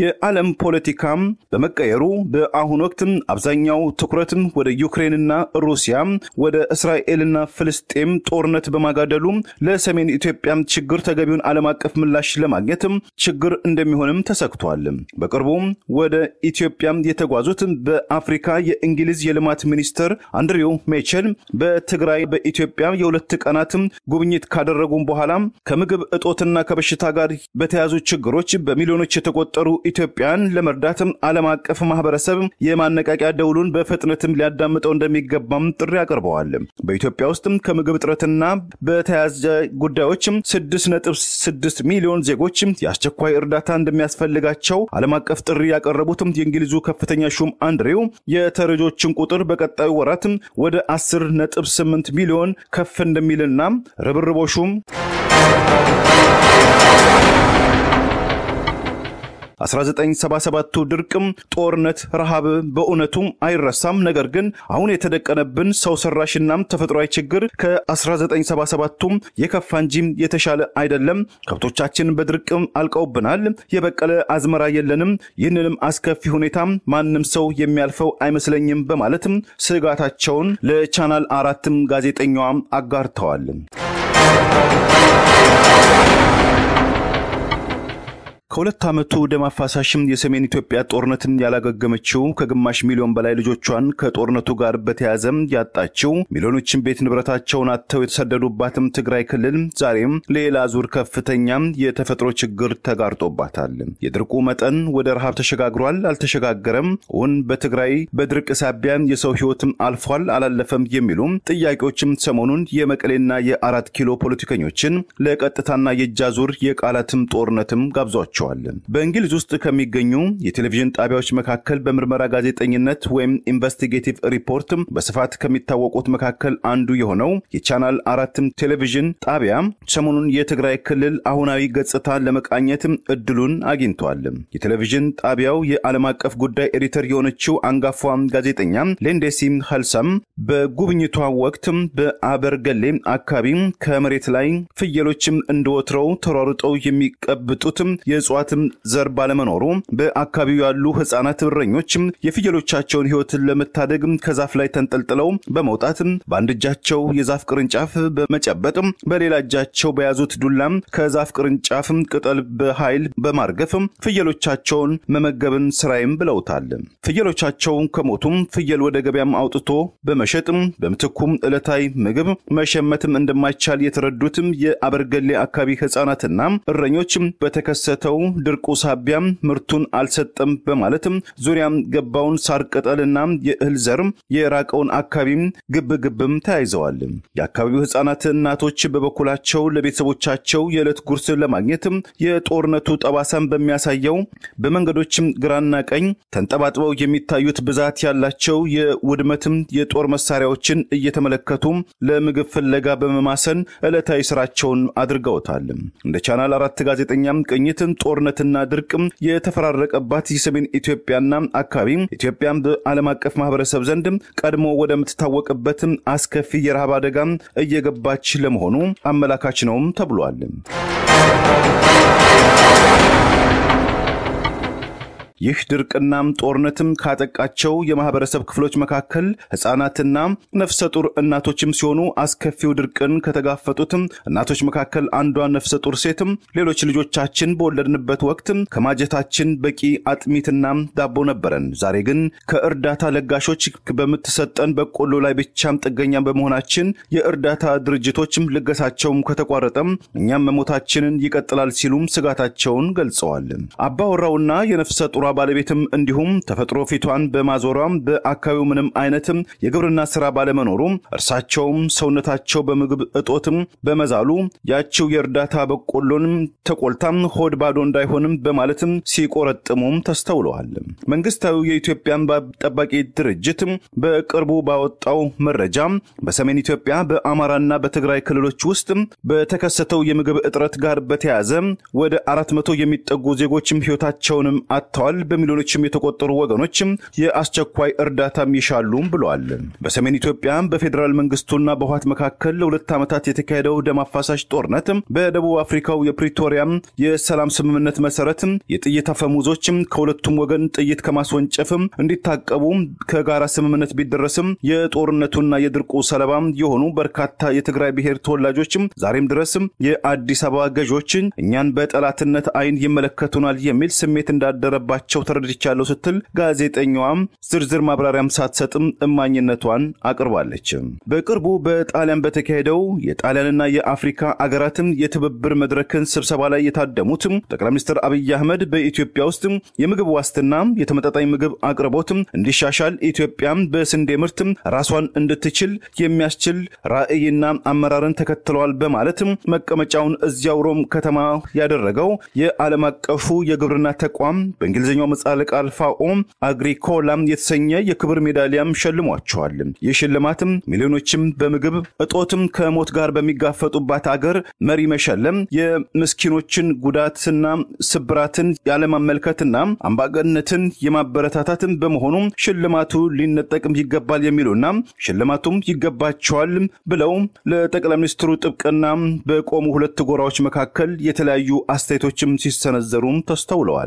የዓለም ፖለቲካም በመቀየሩ በአሁኑ ወቅትም አብዛኛው ትኩረትም ወደ ዩክሬንና ሩሲያ ወደ እስራኤልና ፍልስጤም ጦርነት በማጋደሉ ለሰሜን ኢትዮጵያም ችግር ተገቢውን ዓለም አቀፍ ምላሽ ለማግኘትም ችግር እንደሚሆንም ተሰግቷል። በቅርቡ ወደ ኢትዮጵያ የተጓዙት በአፍሪካ የእንግሊዝ የልማት ሚኒስትር አንድሪው ሜቸል በትግራይ በኢትዮጵያ የሁለት ቀናት ጉብኝት ካደረጉም በኋላ ከምግብ እጦትና ከበሽታ ጋር በተያዙ ችግሮች በሚሊዮኖች የተቆጠሩ ኢትዮጵያን ለመርዳት ዓለም አቀፍ ማህበረሰብ የማነቃቂያ ደውሉን በፍጥነትም ሊያዳምጠው እንደሚገባም ጥሪ አቅርበዋል። በኢትዮጵያ ውስጥም ከምግብ እጥረትና በተያያዘ ጉዳዮች 6.6 ሚሊዮን ዜጎች የአስቸኳይ እርዳታ እንደሚያስፈልጋቸው ዓለም አቀፍ ጥሪ ያቀረቡት የእንግሊዙ ከፍተኛ ሹም አንድሬው የተረጆችን ቁጥር በቀጣዩ ወራት ወደ 10.8 ሚሊዮን ከፍ እንደሚልና ርብርቦሹም 1977ቱ ድርቅም፣ ጦርነት፣ ረሃብ በእውነቱም አይረሳም። ነገር ግን አሁን የተደቀነብን ሰው ሰራሽናም ተፈጥሯዊ ችግር ከ1977ቱም የከፋ እንጂም የተሻለ አይደለም። ከብቶቻችን በድርቅም አልቀውብናል። የበቀለ አዝመራ የለንም። ይህንንም አስከፊ ሁኔታ ማንም ሰው የሚያልፈው አይመስለኝም በማለትም ስጋታቸውን ለቻናል አራትም ጋዜጠኛዋም አጋርተዋል። ከሁለት ዓመቱ ደም አፋሳሽም የሰሜን ኢትዮጵያ ጦርነትን ያላገገመችው ከግማሽ ሚሊዮን በላይ ልጆቿን ከጦርነቱ ጋር በተያዘም ያጣችው ሚሊዮኖችን ቤት ንብረታቸውን አጥተው የተሰደዱባትም ትግራይ ክልል ዛሬም ሌላ ዙር ከፍተኛ የተፈጥሮ ችግር ተጋርጦባታል። የድርቁ መጠን ወደ ረሃብ ተሸጋግሯል፣ አልተሸጋገረም፣ እውን በትግራይ በድርቅ ሳቢያ የሰው ሕይወትም አልፏል፣ አላለፈም የሚሉ ጥያቄዎችም ሰሞኑን የመቀሌና የአራት ኪሎ ፖለቲከኞችን ለቀጥታና የእጅ አዙር የቃላትም ጦርነትም ጋብዟቸው እንነግራቸዋለን። በእንግሊዝ ውስጥ ከሚገኙ የቴሌቪዥን ጣቢያዎች መካከል በምርመራ ጋዜጠኝነት ወይም ኢንቨስቲጌቲቭ ሪፖርት በስፋት ከሚታወቁት መካከል አንዱ የሆነው የቻናል አራትም ቴሌቪዥን ጣቢያ ሰሞኑን የትግራይ ክልል አሁናዊ ገጽታ ለመቃኘት እድሉን አግኝቷል። የቴሌቪዥን ጣቢያው የዓለም አቀፍ ጉዳይ ኤዲተር የሆነችው አንጋፋ ጋዜጠኛ ሌንዴሲ ሀልሳም በጉብኝቷ ወቅት በአበርገሌ አካባቢ ከመሬት ላይ ፍየሎችም እንደወትረው ተሯርጠው የሚቀብጡት እጽዋትም ዘር ባለመኖሩ በአካባቢው ያሉ ህጻናት እረኞች የፍየሎቻቸውን ህይወትን ለመታደግ ከዛፍ ላይ ተንጠልጥለው በመውጣት በአንድ እጃቸው የዛፍ ቅርንጫፍ በመጨበጥ በሌላ እጃቸው በያዙት ዱላም ከዛፍ ቅርንጫፍ ቅጠል በኃይል በማርገፍ ፍየሎቻቸውን መመገብን ስራይም ብለውታል። ፍየሎቻቸውን ከሞቱም ፍየል ወደ ገበያም አውጥቶ በመሸጥም በምትኩም ዕለታዊ ምግብ መሸመትም እንደማይቻል የተረዱትም የአበርገሌ አካባቢ ህጻናትና እረኞች በተከሰተው በበረታው ድርቁ ሳቢያም ምርቱን አልሰጠም በማለትም ዙሪያም ገባውን ሳር ቅጠልና የእህል ዘርም የራቀውን አካባቢም ግብ ግብም ተያይዘዋል። የአካባቢው ህጻናት እናቶች በበኩላቸው ለቤተሰቦቻቸው የዕለት ጉርስ ለማግኘትም የጦርነቱ ጠባሳን በሚያሳየው በመንገዶችም ግራና ቀኝ ተንጠባጥበው የሚታዩት ብዛት ያላቸው የውድመትም የጦር መሳሪያዎችን እየተመለከቱ ለምግብ ፍለጋ በመማሰን ዕለታዊ ስራቸውን አድርገውታል። እንደ ቻናል አራት ጋዜጠኛም ቅኝትን ጦርነትና ድርቅም የተፈራረቀባት የሰሜን ኢትዮጵያና አካባቢ ኢትዮጵያ በዓለም አቀፍ ማህበረሰብ ዘንድ ቀድሞ ወደምትታወቅበት አስከፊ የረሃብ አደጋ እየገባች ለመሆኑ አመላካች ነውም ተብሏል። ይህ ድርቅናም ጦርነትም ካጠቃቸው የማህበረሰብ ክፍሎች መካከል ህጻናትና ነፍሰ ጡር እናቶችም ሲሆኑ አስከፊው ድርቅን ከተጋፈጡትም እናቶች መካከል አንዷ ነፍሰ ጡር ሴትም ሌሎች ልጆቻችን በወለድንበት ወቅት ከማጀታችን በቂ አጥሚትና ዳቦ ነበረን። ዛሬ ግን ከእርዳታ ለጋሾች በምትሰጠን በቆሎ ላይ ብቻም ጥገኛ በመሆናችን የእርዳታ ድርጅቶችም ልገሳቸውም ከተቋረጠም እኛም መሞታችንን ይቀጥላል ሲሉም ስጋታቸውን ገልጸዋል። አባወራውና የነፍሰ ጡር ባለቤትም እንዲሁም ተፈጥሮ ፊቷን በማዞሯም በአካባቢው ምንም አይነትም የግብርና ስራ ባለመኖሩም እርሳቸውም ሰውነታቸው በምግብ እጦትም በመዛሉ ያችው የእርዳታ በቆሎንም ተቆልታም ሆድ ባዶ እንዳይሆንም በማለትም ሲቆረጥሙም ተስተውለዋል። መንግስታዊ የኢትዮጵያ እንባ ጠባቂ ድርጅት በቅርቡ ባወጣው መረጃ በሰሜን ኢትዮጵያ በአማራና በትግራይ ክልሎች ውስጥ በተከሰተው የምግብ እጥረት ጋር በተያያዘ ወደ አራት መቶ የሚጠጉ ዜጎችም ህይወታቸውንም አጥተዋል። ተገድለዋል። በሚሊዮኖችም የተቆጠሩ ወገኖችም የአስቸኳይ እርዳታም ይሻሉም ብለዋል። በሰሜን ኢትዮጵያ በፌዴራል መንግስቱና በህወሓት መካከል ለሁለት ዓመታት የተካሄደው ደም አፋሳሽ ጦርነት በደቡብ አፍሪካው የፕሪቶሪያም የሰላም ስምምነት መሰረት የጥይት አፈሙዞችም ከሁለቱም ወገን ጥይት ከማስወንጨፍም እንዲታቀቡ ከጋራ ስምምነት ቢደረስም የጦርነቱና የድርቁ ሰለባ የሆኑ በርካታ የትግራይ ብሔር ተወላጆችም ዛሬም ድረስም የአዲስ አበባ ገዦችን እኛን በጠላትነት አይን ይመለከቱናል የሚል ስሜት እንዳደረባቸው መሆናቸው ተረድቻለሁ ስትል ጋዜጠኛዋም ዝርዝር ማብራሪያም ሳትሰጥም እማኝነቷን አቅርባለች። በቅርቡ በጣሊያን በተካሄደው የጣሊያንና የአፍሪካ አገራትም የትብብር መድረክን ስብሰባ ላይ የታደሙትም ጠቅላይ ሚኒስትር አብይ አህመድ በኢትዮጵያ ውስጥ የምግብ ዋስትና የተመጣጣኝ ምግብ አቅርቦትም እንዲሻሻል ኢትዮጵያም በስንዴ ምርትም ራሷን እንድትችል የሚያስችል ራዕይና አመራርን ተከትለዋል በማለትም መቀመጫውን እዚያው ሮም ከተማ ያደረገው የዓለም አቀፉ የግብርና ተቋም በእንግሊዝኛ ሁለተኛው መጻልቅ አልፋ ኦም አግሪኮላም የተሰኘ የክብር ሜዳሊያም ሸልሟቸዋል። የሽልማትም ሽልማትም ሚሊዮኖችም በምግብ እጦትም ከሞት ጋር በሚጋፈጡባት አገር መሪ መሸለም የምስኪኖችን ጉዳትና ስብራትን ያለማመልከትና አምባገነትን የማበረታታትን በመሆኑም ሽልማቱ ሊነጠቅም ይገባል የሚሉና ሽልማቱም ይገባቸዋል ብለው ለጠቅላይ ሚኒስትሩ ጥብቅና በቆሙ ሁለት ጎራዎች መካከል የተለያዩ አስተያየቶችም ሲሰነዘሩም ተስተውለዋል።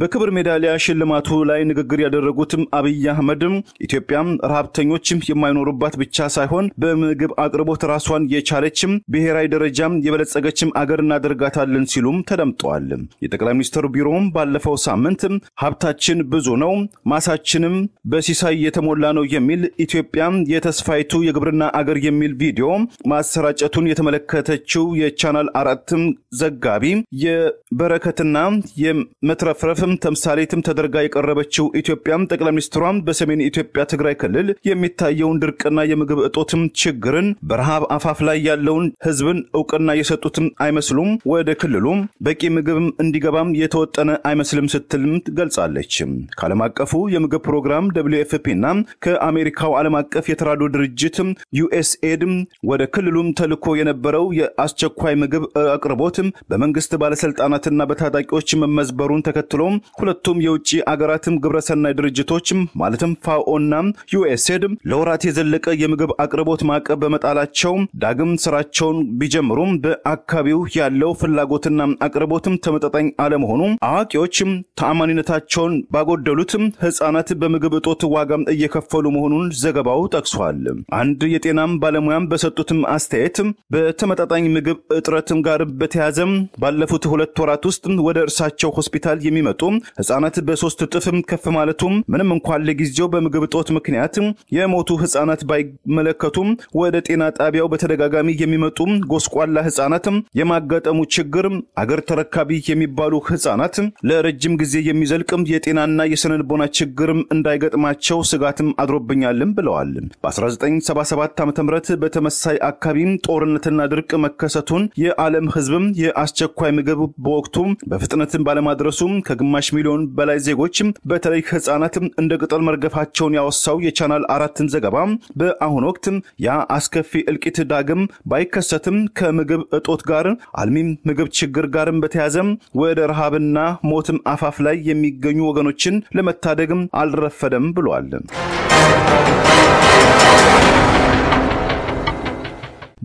በክብር ሜዳሊያ ሽልማቱ ላይ ንግግር ያደረጉትም አብይ አህመድም ኢትዮጵያም ረሃብተኞችም የማይኖሩባት ብቻ ሳይሆን በምግብ አቅርቦት ራሷን የቻለችም ብሔራዊ ደረጃም የበለጸገችም አገር እናደርጋታለን ሲሉም ተደምጠዋል። የጠቅላይ ሚኒስትሩ ቢሮውም ባለፈው ሳምንት ሀብታችን ብዙ ነው፣ ማሳችንም በሲሳይ የተሞላ ነው የሚል ኢትዮጵያም የተስፋይቱ የግብርና አገር የሚል ቪዲዮ ማሰራጨቱን የተመለከተችው የቻናል አራትም ዘጋቢ የበረከትና የመትረፍረፍ ግኝትም ተምሳሌትም ተደርጋ የቀረበችው ኢትዮጵያም ጠቅላይ ሚኒስትሯም በሰሜን ኢትዮጵያ ትግራይ ክልል የሚታየውን ድርቅና የምግብ እጦትም ችግርን በረሃብ አፋፍ ላይ ያለውን ህዝብን እውቅና የሰጡትም አይመስሉም። ወደ ክልሉም በቂ ምግብም እንዲገባም የተወጠነ አይመስልም ስትልም ገልጻለች። ከዓለም አቀፉ የምግብ ፕሮግራም ደብሊው ኤፍ ፒ እና ከአሜሪካው ዓለም አቀፍ የተራዶ ድርጅት ዩኤስኤድም ወደ ክልሉም ተልኮ የነበረው የአስቸኳይ ምግብ አቅርቦት በመንግስት ባለስልጣናትና በታጣቂዎች መመዝበሩን ተከትሎ ሆኖም ሁለቱም የውጭ አገራትም ግብረሰናይ ድርጅቶችም ማለትም ፋኦና ዩኤስኤድ ለወራት የዘለቀ የምግብ አቅርቦት ማዕቀብ በመጣላቸው ዳግም ስራቸውን ቢጀምሩም በአካባቢው ያለው ፍላጎትና አቅርቦትም ተመጣጣኝ አለመሆኑ አዋቂዎች ተአማኒነታቸውን ባጎደሉትም ህጻናት በምግብ እጦት ዋጋም እየከፈሉ መሆኑን ዘገባው ጠቅሷል። አንድ የጤናም ባለሙያም በሰጡትም አስተያየት በተመጣጣኝ ምግብ እጥረትም ጋር በተያዘም ባለፉት ሁለት ወራት ውስጥ ወደ እርሳቸው ሆስፒታል የሚመጡ መቀመጡም ህጻናት በሶስት እጥፍም ከፍ ማለቱም ምንም እንኳን ለጊዜው በምግብ እጦት ምክንያት የሞቱ ህጻናት ባይመለከቱም ወደ ጤና ጣቢያው በተደጋጋሚ የሚመጡ ጎስቋላ ህጻናት የማጋጠሙ ችግር አገር ተረካቢ የሚባሉ ህጻናት ለረጅም ጊዜ የሚዘልቅ የጤናና የስነልቦና ችግርም እንዳይገጥማቸው ስጋትም አድሮብኛልም ብለዋል። በ1977 ዓ ም በተመሳይ አካባቢም ጦርነትና ድርቅ መከሰቱን የዓለም ህዝብም የአስቸኳይ ምግብ በወቅቱ በፍጥነትም ባለማድረሱም ከግማ ከግማሽ ሚሊዮን በላይ ዜጎችም በተለይ ህጻናት እንደ ቅጠል መርገፋቸውን ያወሳው የቻናል አራትን ዘገባ በአሁኑ ወቅት ያ አስከፊ እልቂት ዳግም ባይከሰትም ከምግብ እጦት ጋር አልሚም ምግብ ችግር ጋርም በተያዘም ወደ ረሃብና ሞትም አፋፍ ላይ የሚገኙ ወገኖችን ለመታደግም አልረፈደም ብሏል።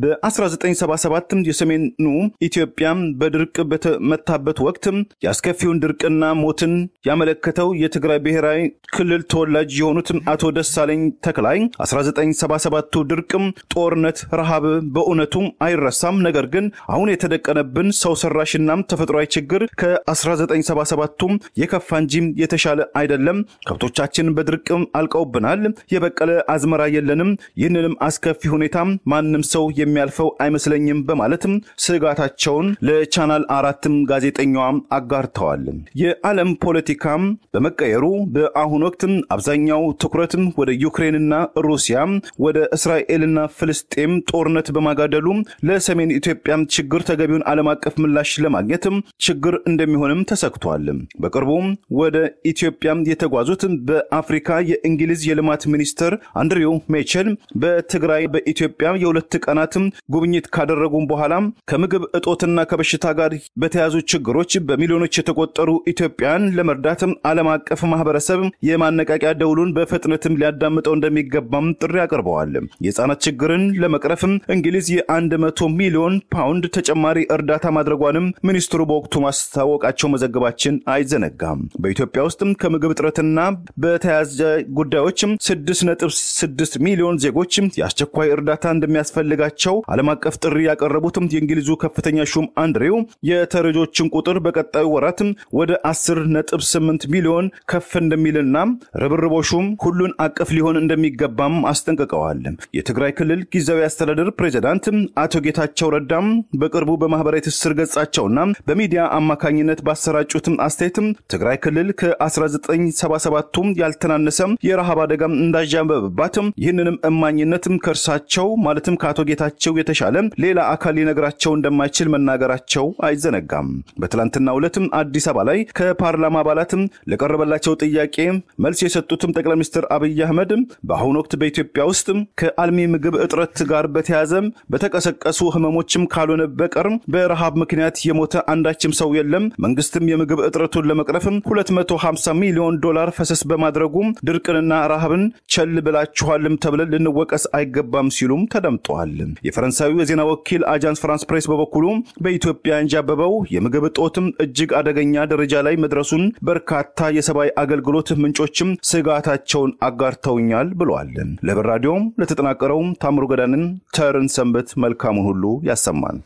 በ1977 የሰሜኑ ኢትዮጵያ በድርቅ በተመታበት ወቅት የአስከፊውን ድርቅና ሞትን ያመለከተው የትግራይ ብሔራዊ ክልል ተወላጅ የሆኑት አቶ ደሳለኝ ተክላይ 1977ቱ ድርቅ፣ ጦርነት፣ ረሃብ በእውነቱ አይረሳም። ነገር ግን አሁን የተደቀነብን ሰው ሰራሽና ተፈጥሯዊ ችግር ከ1977ቱ የከፋ እንጂም የተሻለ አይደለም። ከብቶቻችን በድርቅ አልቀውብናል። የበቀለ አዝመራ የለንም። ይህንንም አስከፊ ሁኔታ ማንም ሰው የሚያልፈው አይመስለኝም በማለትም ስጋታቸውን ለቻናል አራትም ጋዜጠኛዋም አጋርተዋል። የዓለም ፖለቲካም በመቀየሩ በአሁኑ ወቅት አብዛኛው ትኩረትም ወደ ዩክሬንና ሩሲያ፣ ወደ እስራኤልና ፍልስጤም ጦርነት በማጋደሉ ለሰሜን ኢትዮጵያም ችግር ተገቢውን ዓለም አቀፍ ምላሽ ለማግኘትም ችግር እንደሚሆንም ተሰግቷል። በቅርቡ ወደ ኢትዮጵያ የተጓዙት በአፍሪካ የእንግሊዝ የልማት ሚኒስትር አንድሪው ሜቸል በትግራይ በኢትዮጵያ የሁለት ቀናት አካላትም ጉብኝት ካደረጉም በኋላም ከምግብ እጦትና ከበሽታ ጋር በተያዙ ችግሮች በሚሊዮኖች የተቆጠሩ ኢትዮጵያን ለመርዳት ዓለም አቀፍ ማህበረሰብ የማነቃቂያ ደውሉን በፍጥነትም ሊያዳምጠው እንደሚገባም ጥሪ አቅርበዋል። የህፃናት ችግርን ለመቅረፍም እንግሊዝ የ100 ሚሊዮን ፓውንድ ተጨማሪ እርዳታ ማድረጓንም ሚኒስትሩ በወቅቱ ማስታወቃቸው መዘገባችን አይዘነጋም። በኢትዮጵያ ውስጥም ከምግብ እጥረትና በተያያዘ ጉዳዮች 6.6 ሚሊዮን ዜጎች የአስቸኳይ እርዳታ እንደሚያስፈልጋቸው ናቸው። ዓለም አቀፍ ጥሪ ያቀረቡትም የእንግሊዙ ከፍተኛ ሹም አንድሬው የተረጆችን ቁጥር በቀጣዩ ወራት ወደ 10 ሚሊዮን ከፍ እንደሚልና ርብርቦሹም ሁሉን አቀፍ ሊሆን እንደሚገባም አስጠንቅቀዋል። የትግራይ ክልል ጊዜያዊ አስተዳደር ፕሬዚዳንት አቶ ጌታቸው ረዳም በቅርቡ በማህበራዊ ትስስር ገጻቸውና በሚዲያ አማካኝነት ባሰራጩት አስተያየትም ትግራይ ክልል ከ 1977 ያልተናነሰ የረሃብ አደጋ እንዳዣበበባት ይህንንም እማኝነት ከእርሳቸው ማለትም ከአቶ ጌታቸው ከመሆናቸው የተሻለ ሌላ አካል ሊነግራቸው እንደማይችል መናገራቸው አይዘነጋም። በትላንትና ዕለትም አዲስ አበባ ላይ ከፓርላማ አባላትም ለቀረበላቸው ጥያቄ መልስ የሰጡትም ጠቅላይ ሚኒስትር አብይ አህመድ በአሁኑ ወቅት በኢትዮጵያ ውስጥ ከአልሚ ምግብ እጥረት ጋር በተያዘ በተቀሰቀሱ ህመሞችም ካልሆነ በቀር በረሃብ ምክንያት የሞተ አንዳችም ሰው የለም። መንግስትም የምግብ እጥረቱን ለመቅረፍ 250 ሚሊዮን ዶላር ፈሰስ በማድረጉ ድርቅንና ረሃብን ቸል ብላችኋልም ተብለን ልንወቀስ አይገባም ሲሉም ተደምጠዋል። የፈረንሳዊ የዜና ወኪል አጃንስ ፍራንስ ፕሬስ በበኩሉ በኢትዮጵያ እንጃበበው የምግብ እጦትም እጅግ አደገኛ ደረጃ ላይ መድረሱን በርካታ የሰብአዊ አገልግሎት ምንጮችም ስጋታቸውን አጋርተውኛል ብለዋል። ለብር ራዲዮም ለተጠናቀረውም ታምሮ ገዳንን ተርን ሰንበት መልካሙን ሁሉ ያሰማል።